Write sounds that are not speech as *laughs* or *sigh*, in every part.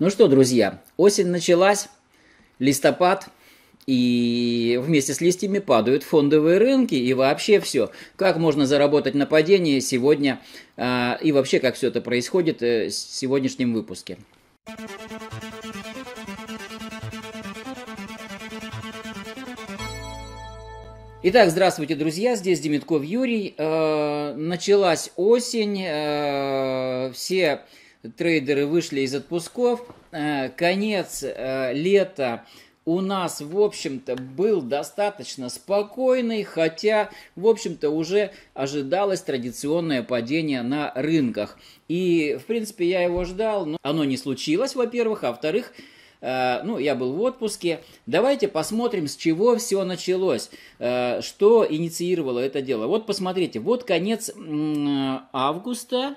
Ну что, друзья, осень началась, листопад, и вместе с листьями падают фондовые рынки и вообще все. Как можно заработать на падении сегодня а, и вообще как все это происходит в э, сегодняшнем выпуске. Итак, здравствуйте, друзья, здесь Демитков Юрий. Э, началась осень, э, все трейдеры вышли из отпусков. Э, конец э, лета у нас, в общем-то, был достаточно спокойный, хотя, в общем-то, уже ожидалось традиционное падение на рынках. И, в принципе, я его ждал, но оно не случилось, во-первых, а во-вторых, э, ну, я был в отпуске. Давайте посмотрим, с чего все началось, что инициировало это дело. Вот посмотрите, вот конец августа,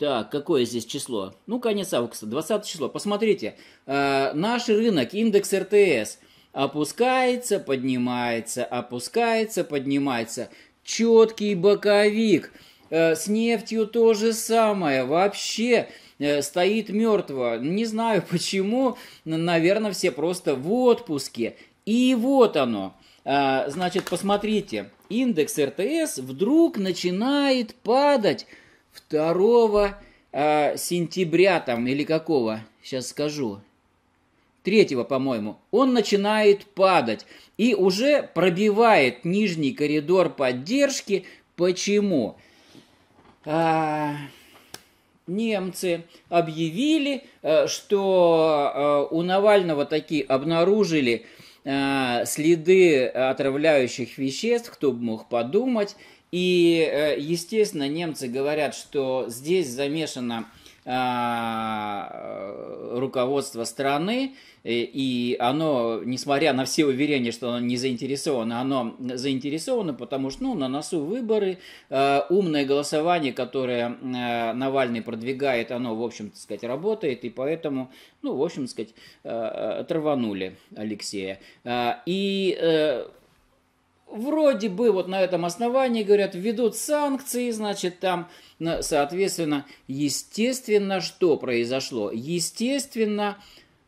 так, какое здесь число? Ну, конец августа, 20 число. Посмотрите, э, наш рынок, индекс РТС, опускается, поднимается, опускается, поднимается. Четкий боковик. Э, с нефтью то же самое. Вообще э, стоит мертво. Не знаю *laughs* почему. Наверное, все просто в отпуске. И вот оно. Э, значит, посмотрите. Индекс РТС вдруг начинает падать. 2 э, а, сентября там, или какого, сейчас скажу, третьего, по-моему, он начинает падать и уже пробивает нижний коридор поддержки. Почему? А, немцы объявили, а, что а, у Навального такие обнаружили следы отравляющих веществ, кто бы мог подумать, и, э, естественно, немцы говорят, что здесь замешано а, руководство страны, э, и оно, несмотря на все уверения, что оно не заинтересовано, оно заинтересовано, потому что ну, на носу выборы, э, умное голосование, которое Навальный продвигает, оно, в общем, то сказать, работает, и поэтому, ну, в общем, то сказать, траванули Алексея. И вроде бы вот на этом основании, говорят, введут санкции, значит, там, соответственно, естественно, что произошло? Естественно,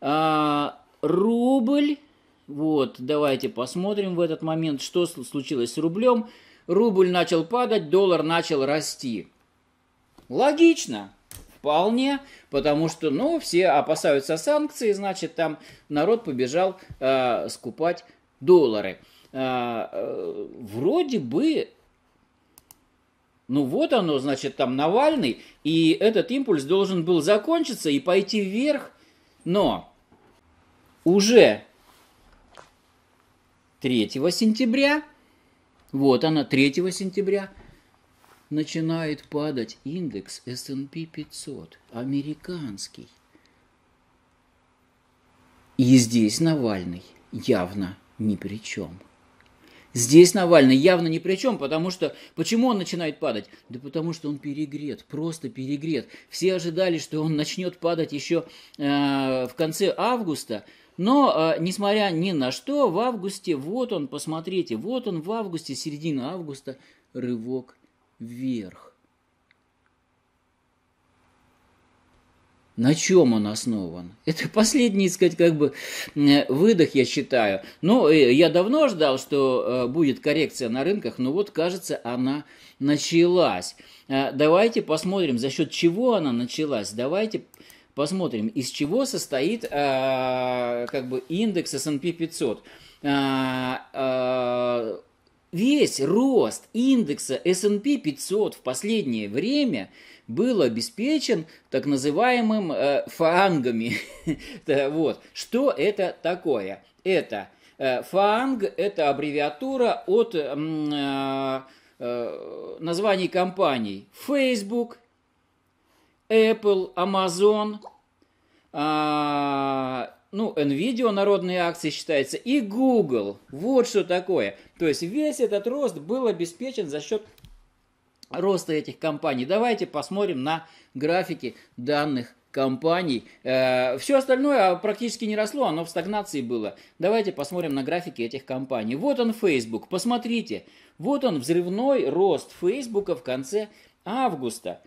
а, рубль, вот, давайте посмотрим в этот момент, что случилось с рублем. Рубль начал падать, доллар начал расти. Логично, вполне, потому что, ну, все опасаются санкций, значит, там народ побежал э, скупать доллары. А, э, вроде бы, ну вот оно, значит, там Навальный, и этот импульс должен был закончиться и пойти вверх, но уже 3 сентября, вот она, 3 сентября, начинает падать индекс S&P 500, американский. И здесь Навальный явно ни при чем. Здесь Навальный явно ни при чем, потому что... Почему он начинает падать? Да потому что он перегрет, просто перегрет. Все ожидали, что он начнет падать еще э, в конце августа, но, э, несмотря ни на что, в августе, вот он, посмотрите, вот он в августе, середина августа, рывок вверх. на чем он основан? Это *laughs* последний, сказать, как бы э, выдох, я считаю. Но ну, э, я давно ждал, что э, будет коррекция на рынках, но вот, кажется, она началась. Давайте посмотрим, за счет чего она началась. Давайте посмотрим, из чего состоит как бы индекс S&P 500. Весь рост индекса S&P 500 в последнее время был обеспечен так называемым э, фангами. *laughs* вот. Что это такое? Это э, фанг, это аббревиатура от э, э, названий компаний Facebook, Apple, Amazon, э, ну, NVIDIA народные акции считается, и Google. Вот что такое. То есть весь этот рост был обеспечен за счет роста этих компаний. Давайте посмотрим на графики данных компаний. Э, Все остальное а, практически не росло, оно в стагнации было. Давайте посмотрим на графики этих компаний. Вот он Facebook, посмотрите. Вот он взрывной рост Facebook в конце августа.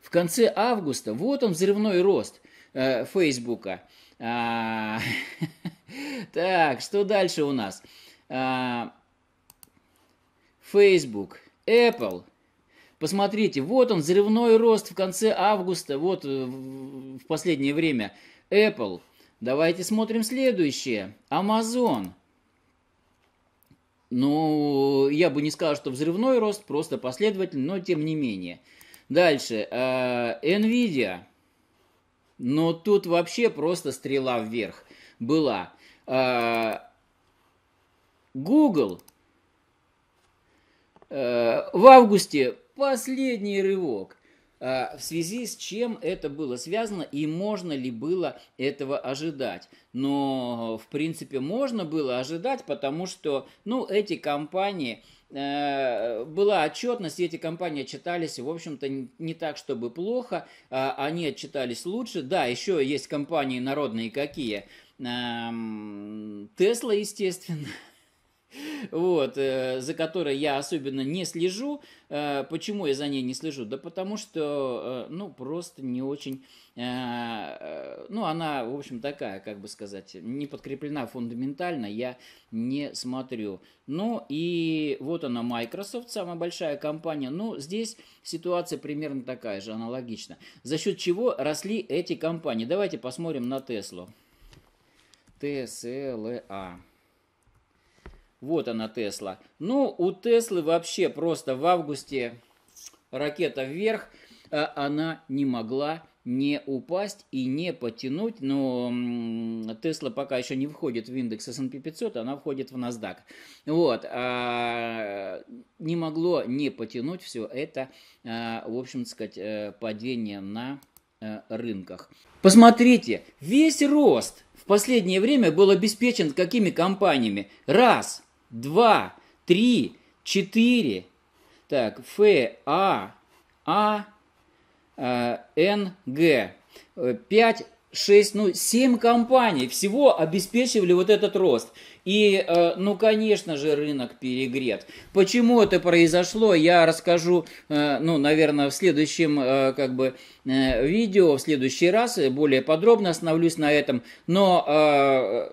В конце августа, вот он взрывной рост э, Facebook. А, *laughs* так, что дальше у нас? А, Facebook, Apple. Посмотрите, вот он, взрывной рост в конце августа, вот э, в последнее время. Apple. Давайте смотрим следующее. Amazon. Ну, я бы не сказал, что взрывной рост, просто последовательный, но тем не менее. Дальше. Э, Nvidia. Но тут вообще просто стрела вверх была. А, Google э, в августе последний рывок. А, в связи с чем это было связано и можно ли было этого ожидать? Но, в принципе, можно было ожидать, потому что, ну, эти компании, Э, была отчетность, и эти компании отчитались, в общем-то, не так, чтобы плохо, а, они отчитались лучше. Да, еще есть компании народные какие? Тесла, эм, естественно. *laughs* вот, э, за которой я особенно не слежу. Э, почему я за ней не слежу? Да потому что, э, ну, просто не очень, ну, она, в общем, такая, как бы сказать, не подкреплена фундаментально, я не смотрю. Ну, и вот она, Microsoft, самая большая компания. Ну, здесь ситуация примерно такая же, аналогично. За счет чего росли эти компании? Давайте посмотрим на Теслу. ТСЛА. Вот она, Тесла. Ну, у Теслы вообще просто в августе ракета вверх, а она не могла не упасть и не потянуть, но Тесла пока еще не входит в индекс S&P 500, она входит в NASDAQ. Вот, а, не могло не потянуть все это, а, в общем, сказать, э, падение на а, рынках. Посмотрите, весь рост в последнее время был обеспечен какими компаниями? Раз, два три четыре Так, Ф, А, А, э, Н, Г. Э, пять шесть ну, семь компаний всего обеспечивали вот этот рост. И, э, ну, конечно же, рынок перегрет. Почему это произошло, я расскажу, ну, наверное, в следующем, как бы, видео, в следующий раз, более подробно остановлюсь на этом. Но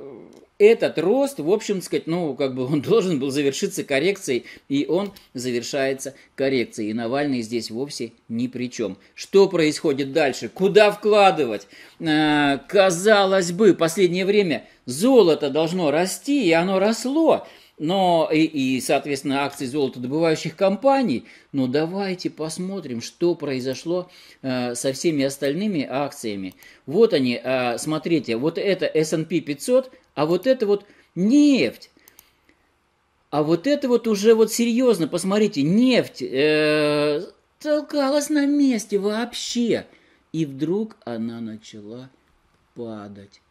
этот рост, в общем, сказать, ну, как бы он *laughs* должен был завершиться коррекцией, и он завершается коррекцией. И Навальный здесь вовсе ни при чем. Что происходит дальше? Куда вкладывать? Э, казалось бы, последнее время золото должно расти, и оно росло но и, и, соответственно, акции золотодобывающих компаний. Но давайте посмотрим, что произошло э, со всеми остальными акциями. Вот они, э, смотрите, вот это S&P 500, а вот это вот нефть. А вот это вот уже вот серьезно, посмотрите, нефть э, толкалась на месте вообще. И вдруг она начала падать.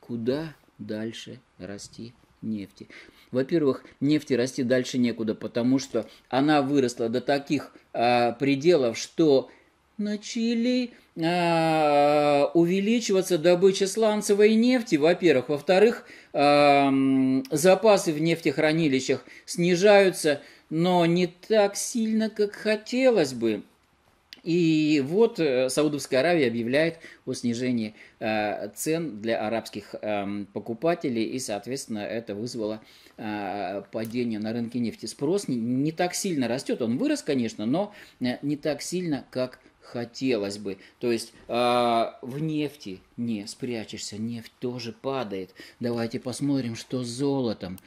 Куда дальше расти нефти? Во-первых, нефти расти дальше некуда, потому что она выросла до таких а, пределов, что начали а, увеличиваться добыча сланцевой нефти, во-первых. Во-вторых, а, запасы в нефтехранилищах снижаются, но не так сильно, как хотелось бы. И вот э, Саудовская Аравия объявляет о снижении э, цен для арабских эм, покупателей, и, соответственно, это вызвало э, падение на рынке нефти. Спрос не так сильно растет, он вырос, конечно, но не так сильно, как хотелось бы. То есть в нефти не спрячешься, нефть тоже падает. Давайте посмотрим, что с золотом.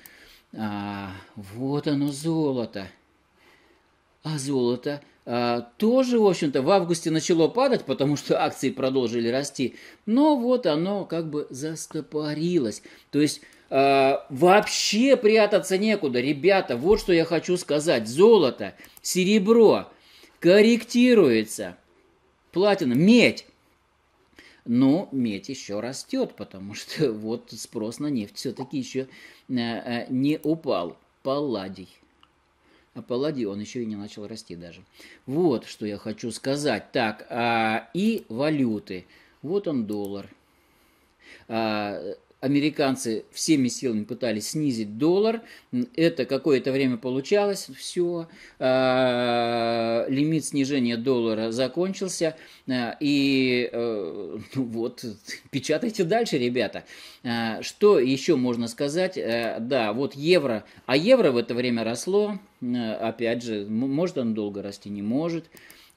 А, вот оно золото. А золото а, тоже, в общем-то, в августе начало падать, потому что *laughs* акции продолжили расти. Но вот оно как бы застопорилось. То есть а, вообще прятаться некуда. Ребята, вот что я хочу сказать. Золото, серебро корректируется. Платина, медь. Но медь еще растет, потому что *laughs* вот спрос на нефть все-таки еще а, не упал. Палладий а палладий он еще и не начал расти даже. Вот что я хочу сказать. Так, а, и валюты. Вот он доллар. А, американцы всеми силами пытались снизить доллар. Это какое-то время получалось, все. А, лимит снижения доллара закончился. А, и э, ну вот, *laughs* печатайте дальше, ребята. А, что еще можно сказать? Э, да, вот евро. А евро в это время росло. Опять же, может он долго расти, не может.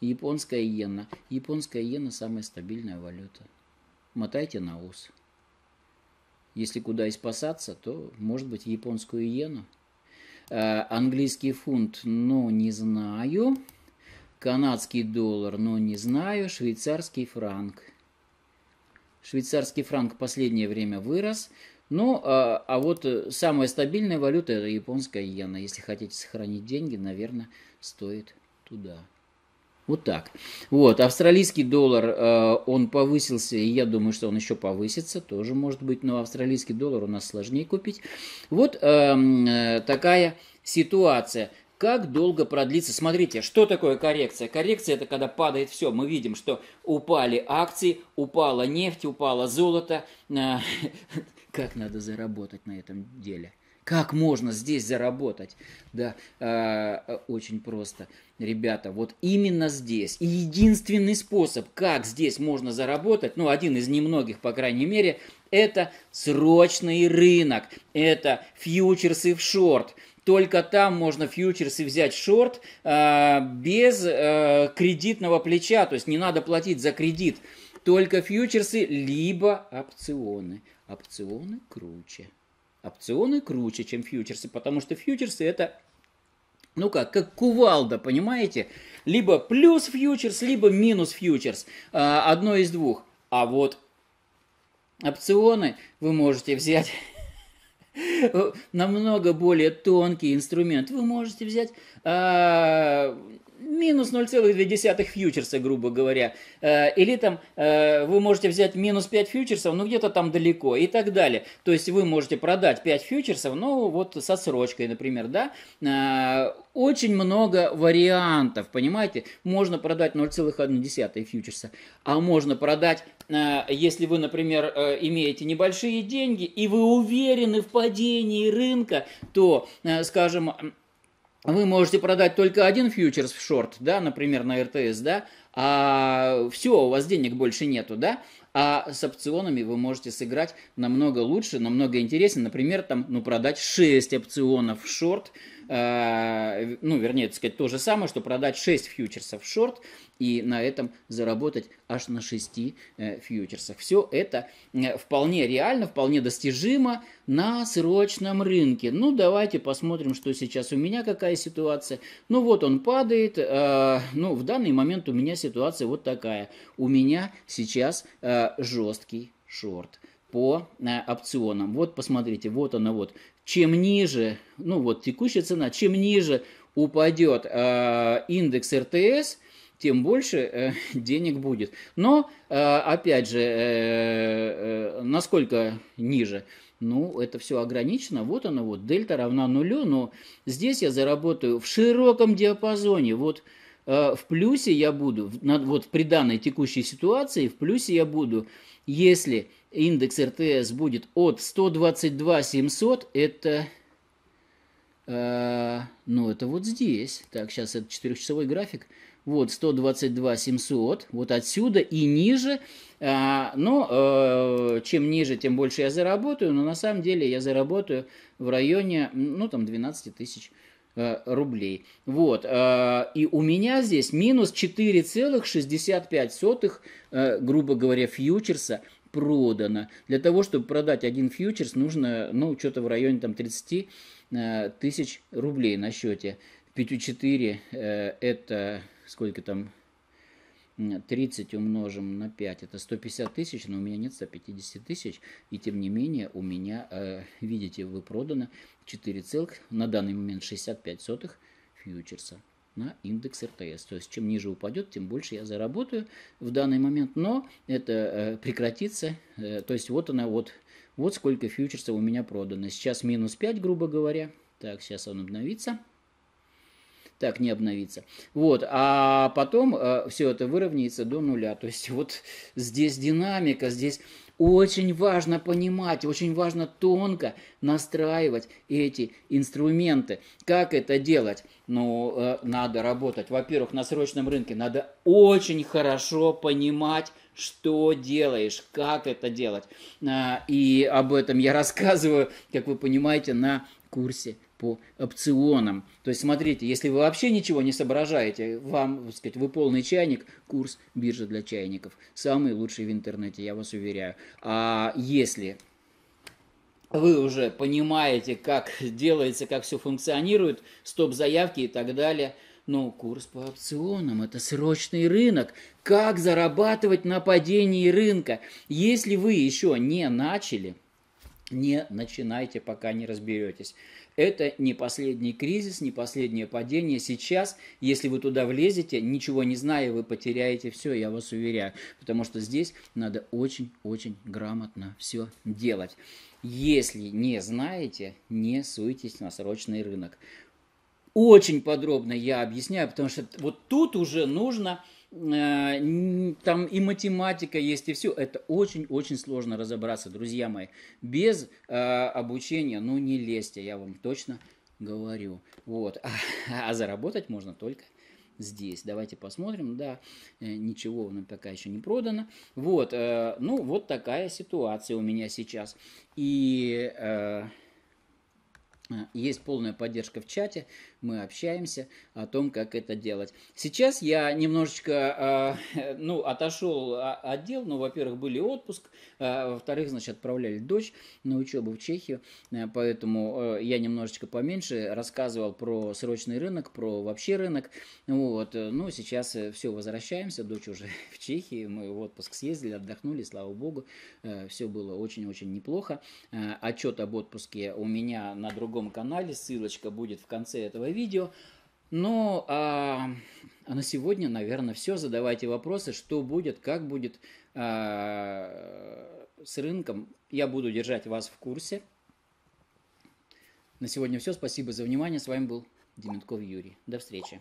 Японская иена. Японская иена самая стабильная валюта. Мотайте на ус. Если куда и спасаться, то, может быть, японскую иену. Э, английский фунт, ну, не знаю. Канадский доллар, ну, не знаю. Швейцарский франк. Швейцарский франк в последнее время вырос. Ну, а, а вот э, самая стабильная валюта – это японская иена. Если хотите сохранить деньги, наверное, стоит туда. Вот так. Вот, австралийский доллар, э, он повысился, и я думаю, что он еще повысится, тоже может быть, но австралийский доллар у нас сложнее купить. Вот эм, э, такая ситуация. Как долго продлится? Смотрите, что такое коррекция? Коррекция – это когда падает все. Мы видим, что упали акции, упала нефть, упало золото. Э, *laughs* как надо заработать на этом деле? Как можно здесь заработать? Да, э, очень просто. Ребята, вот именно здесь. И единственный способ, как здесь можно заработать, ну, один из немногих, по крайней мере, это срочный рынок. Это фьючерсы в шорт. Только там можно фьючерсы взять шорт э, без э, кредитного плеча, то есть не надо платить за кредит. Только фьючерсы, либо опционы. Опционы круче опционы круче, чем фьючерсы, потому что фьючерсы это, ну как, как кувалда, понимаете? Либо плюс фьючерс, либо минус фьючерс, а, одно из двух. А вот опционы вы можете взять *laughs* намного более тонкий инструмент. Вы можете взять а, минус 0,2 фьючерса, грубо говоря. Э, или там э, вы можете взять минус 5 фьючерсов, ну где-то там далеко и так далее. То есть вы можете продать 5 фьючерсов, ну вот со срочкой, например, да. Э, очень много вариантов, понимаете? Можно продать 0,1 фьючерса, а можно продать, если вы, например, имеете небольшие деньги и вы уверены в падении рынка, то, скажем, вы можете продать только один фьючерс в шорт, да, например, на РТС, да, а все, у вас денег больше нету, да, а с опционами вы можете сыграть намного лучше, намного интереснее, например, там, ну, продать 6 опционов в шорт, Э, ну, вернее, так сказать, то же самое, что продать 6 фьючерсов в шорт и на этом заработать аж на 6 э, фьючерсах. Все это э, вполне реально, вполне достижимо на срочном рынке. Ну, давайте посмотрим, что сейчас у меня, какая ситуация. Ну, вот он падает. Ну, в данный момент у меня ситуация вот такая. У меня сейчас жесткий шорт по опционам. Вот, посмотрите, вот она вот чем ниже, ну вот текущая цена, чем ниже упадет э, индекс РТС, тем больше э, *laughs* денег будет. Но, э, опять же, э, э, насколько ниже? Ну, это все ограничено. Вот оно, вот дельта равна нулю, но здесь я заработаю в широком диапазоне. Вот э, в плюсе я буду, на, вот при данной текущей ситуации, в плюсе я буду, если индекс РТС будет от 122 700, это, э, ну, это вот здесь. Так, сейчас это 4-часовой график. Вот 122 700, вот отсюда и ниже. А, но э, чем ниже, тем больше я заработаю. Но на самом деле я заработаю в районе, ну, там 12 тысяч э, рублей. Вот. Э, и у меня здесь минус 4,65, э, грубо говоря, фьючерса продано. Для того, чтобы продать один фьючерс, нужно ну, что-то в районе там, 30 э, тысяч рублей на счете. 5,4 э, это сколько там 30 умножим на 5, это 150 тысяч, но у меня нет 150 тысяч, и тем не менее у меня, э, видите, вы продано 4 целых, на данный момент 65 сотых фьючерса на индекс РТС. То есть чем ниже упадет, тем больше я заработаю в данный момент, но это э, прекратится. Э, то есть вот она вот, вот сколько фьючерсов у меня продано. Сейчас минус 5, грубо говоря. Так, сейчас он обновится так не обновится. Вот, а потом э, все это выровняется до нуля. То есть вот здесь динамика, здесь очень важно понимать, очень важно тонко настраивать эти инструменты. Как это делать? Ну, э, надо работать. Во-первых, на срочном рынке надо очень хорошо понимать, что делаешь, как это делать. Э, и об этом я *laughs* рассказываю, как вы понимаете, на курсе по опционам. То есть, смотрите, если вы вообще ничего не соображаете, вам, так сказать, вы полный чайник, курс биржа для чайников. Самый лучший в интернете, я вас уверяю. А если вы уже понимаете, как делается, как все функционирует, стоп-заявки и так далее ну, – но курс по опционам – это срочный рынок. Как зарабатывать на падении рынка? Если вы еще не начали, не начинайте, пока не разберетесь. Это не последний кризис, не последнее падение. Сейчас, если вы туда влезете, ничего не зная, вы потеряете все, я вас уверяю. Потому что здесь надо очень-очень грамотно все делать. Если не знаете, не суйтесь на срочный рынок. Очень подробно я объясняю, потому что вот тут уже нужно Э, там и математика есть, и все. Это очень-очень сложно разобраться, друзья мои. Без э, обучения, ну не лезьте, я вам точно говорю. Вот. А, *laughs* а заработать можно только здесь. Давайте посмотрим. Да, э, ничего нам пока еще не продано. Вот, э, ну вот такая ситуация у меня сейчас. И... Э, есть полная поддержка в чате, мы общаемся о том, как это делать. Сейчас я немножечко, а, э, ну, отошел а, отдел, дел, ну, во-первых, были отпуск, а, во-вторых, значит, отправляли дочь на учебу в Чехию, э, поэтому э, я немножечко поменьше рассказывал про срочный рынок, про вообще рынок, вот, ну, сейчас все, возвращаемся, дочь уже *laughs* в Чехии, мы в отпуск съездили, отдохнули, слава богу, все было очень-очень неплохо, отчет об отпуске у меня на другом другом канале, ссылочка будет в конце этого видео. Но а, а на сегодня, наверное, все. Задавайте вопросы, что будет, как будет а, с рынком. Я буду держать вас в курсе. На сегодня все. Спасибо за внимание. С вами был Дементков Юрий. До встречи.